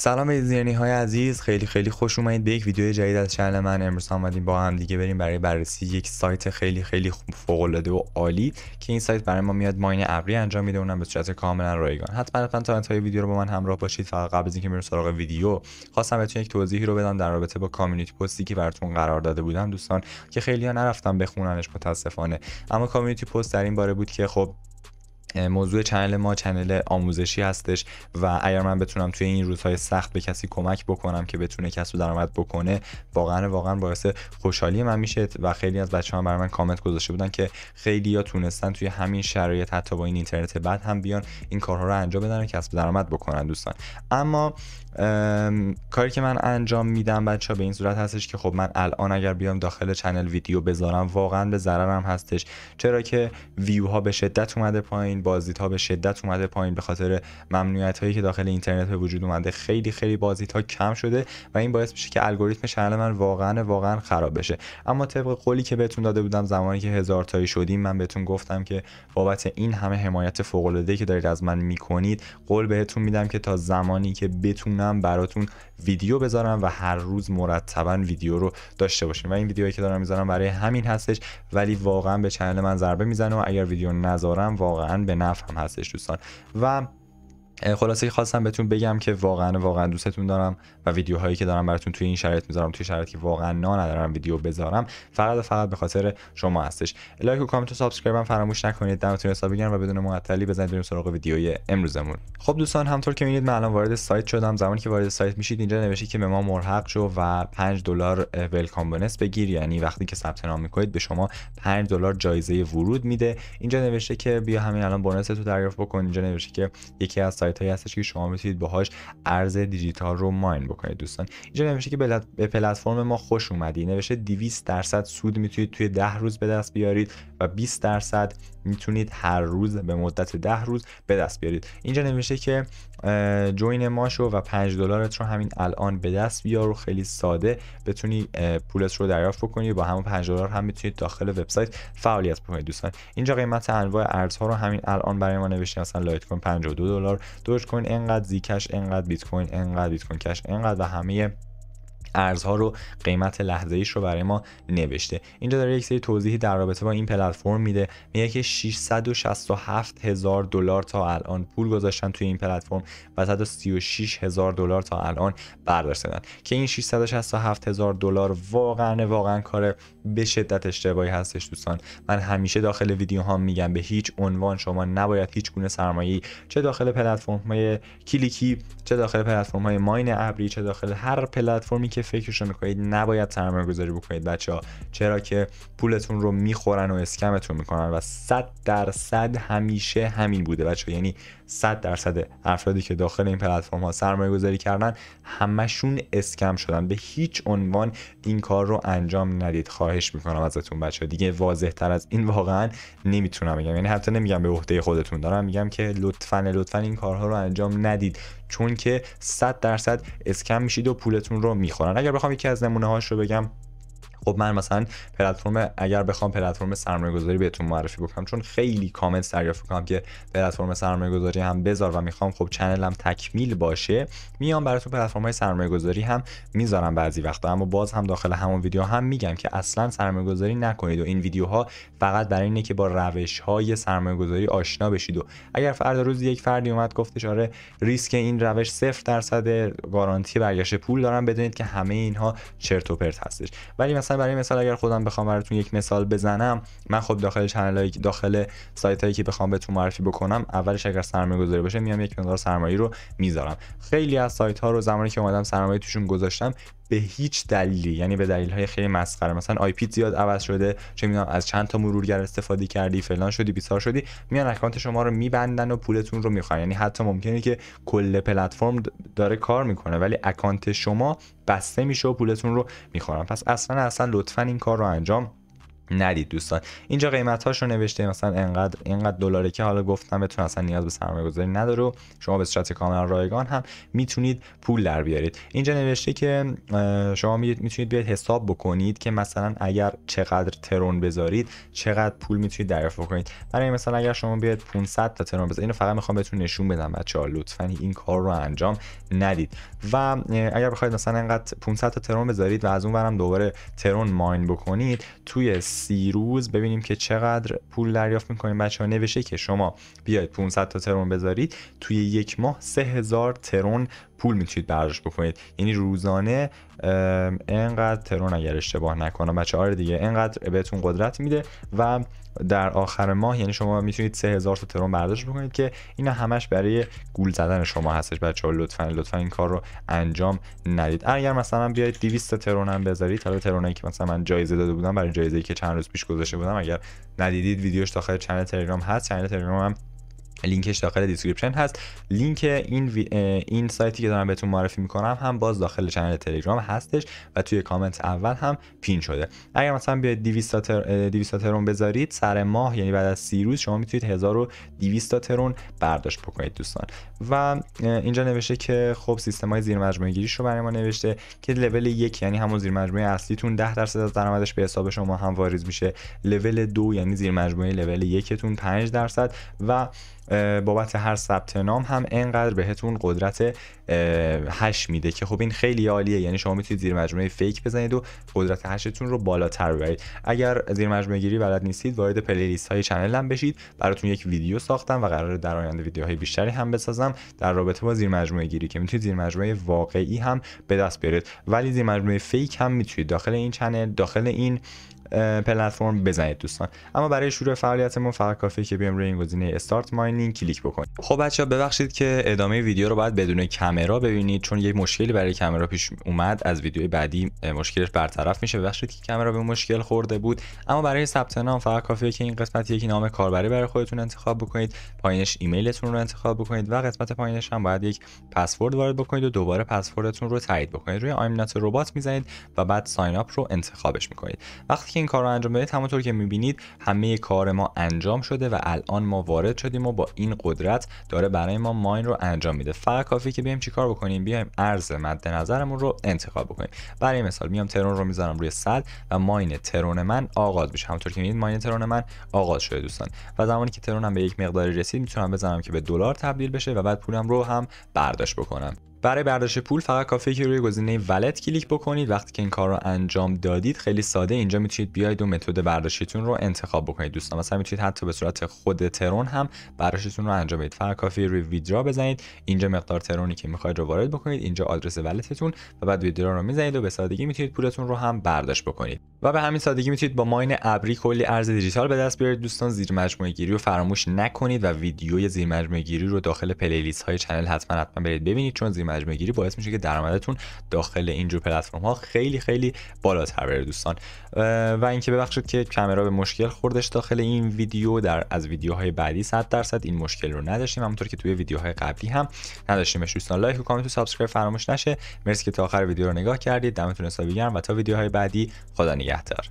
سلام ایزیرنی های عزیز خیلی خیلی خوش اومدید به یک ویدیو جدید از چنل من امروز آمدیم با هم دیگه بریم برای بررسی یک سایت خیلی خیلی فوق العاده و عالی که این سایت برای ما میاد ماین ابری انجام میده اونم به صورت کاملا رایگان حتما حتما تا انتهای ویدیو رو با من همراه باشید فقط قبل از اینکه بریم سراغ ویدیو خواستم بهتون یک توضیحی رو بدم در رابطه با کامیونیتی پستی که براتون قرار داده بودم دوستان که خیلی ها نرفتم بخوننش متاسفانه اما کامیونیتی پست در این باره بود که خب موضوع چنل ما چنل آموزشی هستش و اگر من بتونم توی این روزهای سخت به کسی کمک بکنم که بتونه کسب درآمد بکنه واقعا واقعا باعث خوشحالی من میشه و خیلی از بچه‌ها برای من کامنت گذاشته بودن که خیلی یا تونستن توی همین شرایط حتی با این اینترنت بعد هم بیان این کارها رو انجام بدن و کسب درآمد بکنن دوستان اما کاری که من انجام میدم بچه به این صورت هستش که خب من الان اگر بیام داخل چنل ویدیو بذارم واقعا به ضررم هستش چرا که ویو ها به شدت اومده پایین این بازدیدها به شدت اومده پایین به خاطر ممنوعیت هایی که داخل اینترنت به وجود اومده خیلی خیلی بازدیدها کم شده و این باعث میشه که الگوریتم چنل من واقعا واقعا خراب بشه اما طبق قولی که بهتون داده بودم زمانی که هزار تایی شدیم من بهتون گفتم که بابت این همه حمایت فوق العاده که دارید از من میکنید قول بهتون میدم که تا زمانی که بتونم براتون ویدیو بذارم و هر روز مرتبا ویدیو رو داشته باشیم و این ویدیویی که دارم میذارم برای همین هستش ولی واقعا به چنل من ضربه میزنه و اگر ویدیو نذارم واقعا به نفع هم هستش دوستان و خلاصه خواستم بهتون بگم که واقعا واقعا دوستتون دارم و ویدیوهایی که دارم براتون توی این شرایط میذارم توی شرایطی که واقعا نا ندارم ویدیو بذارم فقط و فقط به خاطر شما هستش لایک و کامنت و سابسکرایب هم فراموش نکنید دمتون حساب بگیرم و بدون معطلی بزنید بریم سراغ ویدیوی امروزمون خب دوستان همطور که میبینید من الان وارد سایت شدم زمانی که وارد سایت میشید اینجا نوشته که به ما مرحق شو و 5 دلار ولکام بونس بگیر یعنی وقتی که ثبت نام میکنید به شما 5 دلار جایزه ورود میده اینجا نوشته که بیا همین الان بونس تو دریافت بکن اینجا نوشته که یکی از سایت هایی هستش که شما میتونید باهاش ارز دیجیتال رو ماین بکنید دوستان اینجا نوشته که به پلتفرم ما خوش اومدی نوشته 200 درصد سود میتونید توی 10 روز به دست بیارید و 20 درصد میتونید هر روز به مدت 10 روز به دست بیارید اینجا نمیشه که جوین ماشو و 5 دلارت رو همین الان به دست بیار و خیلی ساده بتونی پولت رو دریافت بکنی با همون 5 دلار هم میتونید داخل وبسایت فعالیت بکنید دوستان اینجا قیمت انواع ارزها رو همین الان برای ما نوشته مثلا لایت کوین 52 دلار دوج کوین انقدر زیکش انقدر بیت کوین انقدر بیت کوین کش انقدر و همه ارزها رو قیمت لحظه ایش رو برای ما نوشته اینجا داره یک سری توضیحی در رابطه با این پلتفرم میده میگه که 667 هزار دلار تا الان پول گذاشتن توی این پلتفرم و 136 هزار دلار تا الان برداشتن که این 667 هزار دلار واقعا واقعا کار به شدت اشتباهی هستش دوستان من همیشه داخل ویدیو ها میگم به هیچ عنوان شما نباید هیچ گونه سرمایه‌ای چه داخل پلتفرم کلیکی چه داخل پلتفرم های ماین ابری چه داخل هر پلتفرمی که فکرشو میکنید نباید سرمایه گذاری بکنید بچه ها چرا که پولتون رو میخورن و اسکمتون میکنن و صد صد همیشه همین بوده بچه ها. یعنی 100 درصد افرادی که داخل این پلتفرم ها سرمایه گذاری کردن همشون اسکم شدن به هیچ عنوان این کار رو انجام ندید خواهش میکنم ازتون بچه دیگه واضح تر از این واقعا نمیتونم بگم یعنی حتی نمیگم به عهده خودتون دارم میگم که لطفا لطفا این کارها رو انجام ندید چون که 100 درصد اسکم میشید و پولتون رو میخورن اگر بخوام یکی از نمونه هاش رو بگم خب من مثلا پلتفرم اگر بخوام پلتفرم سرمایه گذاری بهتون معرفی بکنم چون خیلی کامنت دریافت میکنم که پلتفرم سرمایه گذاری هم بذار و میخوام خب چنلم تکمیل باشه میام براتون پلتفرم های سرمایه گذاری هم میذارم بعضی وقتا اما باز هم داخل همون ویدیو هم میگم که اصلا سرمایه گذاری نکنید و این ویدیوها فقط برای اینه که با روش های سرمایه گذاری آشنا بشید و اگر فردا روز یک فردی اومد گفتش آره ریسک این روش صفر درصد گارانتی برگشت پول دارم بدونید که همه اینها چرت و پرت هستش ولی مثلا برای مثال اگر خودم بخوام براتون یک مثال بزنم من خب داخل چنل داخل سایت هایی که بخوام بهتون معرفی بکنم اولش اگر سرمایه گذاری باشه میام یک مقدار سرمایه رو میذارم خیلی از سایت ها رو زمانی که اومدم سرمایه توشون گذاشتم به هیچ دلیلی یعنی به دلیل های خیلی مسخره مثلا آی پی زیاد عوض شده چه میدونم از چند تا مرورگر استفاده کردی فلان شدی بیسار شدی میان اکانت شما رو میبندن و پولتون رو میخوان یعنی حتی ممکنه که کل پلتفرم داره کار میکنه ولی اکانت شما بسته میشه و پولتون رو میخورن پس اصلا اصلا لطفا این کار رو انجام ندید دوستان اینجا قیمت هاشو نوشته مثلا انقدر اینقدر دلاره که حالا گفتم بتون اصلا نیاز به سرمایه گذاری نداره شما به صورت کاملا رایگان هم میتونید پول در بیارید اینجا نوشته که شما میتونید بیاید حساب بکنید که مثلا اگر چقدر ترون بذارید چقدر پول میتونید دریافت کنید برای مثلا اگر شما بیاید 500 تا ترون بذارید اینو فقط میخوام بهتون نشون بدم بچه‌ها لطفا این کار رو انجام ندید و اگر بخواید مثلا انقدر 500 تا ترون بذارید و از اون برم دوباره ترون ماین بکنید توی سی روز ببینیم که چقدر پول دریافت میکنیم بچه ها نوشه که شما بیاید 500 تا ترون بذارید توی یک ماه 3000 ترون پول میتونید برداشت بکنید یعنی روزانه انقدر ترون اگر اشتباه نکنم بچه آره دیگه انقدر بهتون قدرت میده و در آخر ماه یعنی شما میتونید 3000 تا ترون برداشت بکنید که اینا همش برای گول زدن شما هستش بچه ها لطفا لطفا این کار رو انجام ندید اگر مثلا بیاید 200 ترون هم بذارید حالا ترونایی که مثلا من جایزه داده بودم برای جایزه که چند روز پیش گذاشته بودم اگر ندیدید ویدیوش داخل چند تلگرام هست چند تلگرام هم لینکش داخل دیسکریپشن هست لینک این این سایتی که دارم بهتون معرفی میکنم هم باز داخل چنل تلگرام هستش و توی کامنت اول هم پین شده اگر مثلا بیاید 200 تا ترون بذارید سر ماه یعنی بعد از 30 روز شما میتونید 1200 تا ترون برداشت بکنید دوستان و اینجا نوشته که خب سیستم های زیر مجموعه گیری رو برای ما نوشته که لول 1 یعنی همون زیر مجموعه اصلیتون 10 درصد از درآمدش به حساب شما هم واریز میشه لول دو یعنی زیر مجموعه لول تون 5 درصد و بابت هر ثبت نام هم انقدر بهتون قدرت هش میده که خب این خیلی عالیه یعنی شما میتونید زیر مجموعه فیک بزنید و قدرت هشتون رو بالاتر ببرید اگر زیر مجموعه گیری بلد نیستید وارد پلیلیست های چنل هم بشید براتون یک ویدیو ساختم و قرار در آینده ویدیوهای بیشتری هم بسازم در رابطه با زیر مجموعه گیری که میتونید زیر مجموعه واقعی هم به دست بیارید ولی زیر مجموعه فیک هم میتونید داخل این چنل داخل این پلتفرم بزنید دوستان اما برای شروع فعالیتمون فقط کافیه که بیام روی این گزینه استارت ماینینگ کلیک بکنید خب بچه ببخشید که ادامه ویدیو رو باید بدون کامرا ببینید چون یه مشکلی برای کامرا پیش اومد از ویدیو بعدی مشکلش برطرف میشه ببخشید که کامرا به مشکل خورده بود اما برای ثبت نام فقط کافیه که این قسمت یک نام کاربری برای خودتون انتخاب بکنید پایینش ایمیلتون رو انتخاب بکنید و قسمت پایینش هم باید یک پسورد وارد بکنید و دوباره پسوردتون رو تایید بکنید روی آیم نات ربات میزنید و بعد ساین اپ رو انتخابش میکنید وقتی این کار رو انجام دادید همونطور که میبینید همه کار ما انجام شده و الان ما وارد شدیم و با این قدرت داره برای ما ماین رو انجام میده فقط کافی که بیایم چیکار بکنیم بیایم ارز مد نظرمون رو انتخاب بکنیم برای مثال میام ترون رو میذارم روی صد و ماین ترون من آغاز میشه همونطور که میبینید ماین ترون من آغاز شده دوستان و زمانی که ترونم به یک مقداری رسید میتونم بزنم که به دلار تبدیل بشه و بعد پولم رو هم برداشت بکنم برای برداشت پول فقط کافیه که روی گزینه ولت کلیک بکنید وقتی که این کار رو انجام دادید خیلی ساده اینجا میتونید بیاید و متد برداشتتون رو انتخاب بکنید دوستان مثلا میتونید حتی به صورت خود ترون هم برداشتتون رو انجام بدید فقط کافیه روی ویدرا بزنید اینجا مقدار ترونی که میخواید رو وارد بکنید اینجا آدرس ولتتون و بعد ویدرا رو میزنید و به سادگی میتونید پولتون رو هم برداشت بکنید و به همین سادگی میتونید با ماین ابری کلی ارز دیجیتال به دست بیارید دوستان زیر مجموعه گیری رو فراموش نکنید و ویدیوی زیر مجموعه گیری رو داخل پلیلیست های چنل حتما حتما برید ببینید چون زیر مجموعه گیری باعث میشه که درآمدتون داخل اینجور پلتفرم ها خیلی خیلی بالاتر بره دوستان و اینکه ببخشید که کامرا به مشکل خوردش داخل این ویدیو در از ویدیوهای بعدی 100 درصد این مشکل رو نداشتیم همونطور که توی ویدیوهای قبلی هم نداشتیمش دوستان لایک و کامنت و سابسکرایب فراموش نشه مرسی که تا آخر ویدیو رو نگاه کردید دمتون حسابی گرم و تا ویدیوهای بعدی خدا نگه. نگه دار